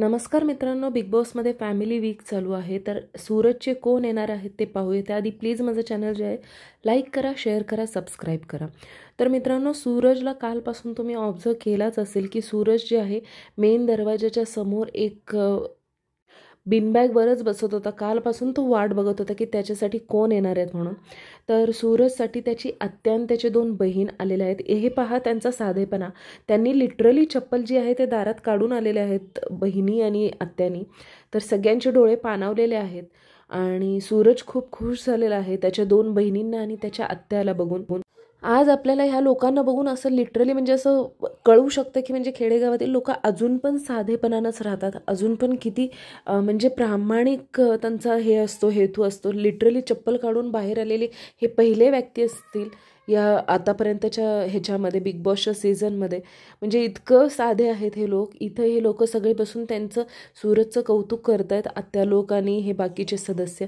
नमस्कार मित्रांनो बिग बॉसमध्ये फॅमिली वीक चालू आहे तर सूरजचे कोण येणार आहेत ते पाहूया त्याआधी प्लीज माझं चॅनल जे आहे लाईक करा शेअर करा सबस्क्राईब करा तर मित्रांनो सूरजला कालपासून तुम्ही ऑब्झर्व केलाच असेल की सूरज जे आहे मेन दरवाजाच्या समोर एक बिनबॅगवरच बसत होता कालपासून तो वाट बघत होता की त्याच्यासाठी कोण येणार आहेत म्हणून तर सूरजसाठी त्याची आणि त्याचे दोन बहीण आलेले आहेत हे पहा त्यांचा साधेपणा त्यांनी लिटरली चप्पल जी आहे ते दारात काढून आलेले आहेत बहिणी आणि आत्यानी तर सगळ्यांचे डोळे पानावलेले आहेत आणि सूरज खूप खुश झालेला आहे त्याच्या दोन बहिणींना आणि त्याच्या आत्याला बघून आज आपल्याला ह्या लोकांना बघून असं लिटरली म्हणजे असं कळू शकतं की म्हणजे खेडेगावातील लोक अजून पण साधेपणानंच राहतात अजून पण किती म्हणजे प्रामाणिक त्यांचा हे असतो हेतू असतो लिटरली चप्पल काढून बाहेर आलेले हे पहिले व्यक्ती असतील या आतापर्यंतच्या ह्याच्यामध्ये बिग बॉसच्या सीझनमध्ये म्हणजे इतकं साधे आहेत हे लोक इथं हे लोक सगळे बसून त्यांचं सुरतचं कौतुक करत आहेत आत्या लोक आणि हे बाकीचे सदस्य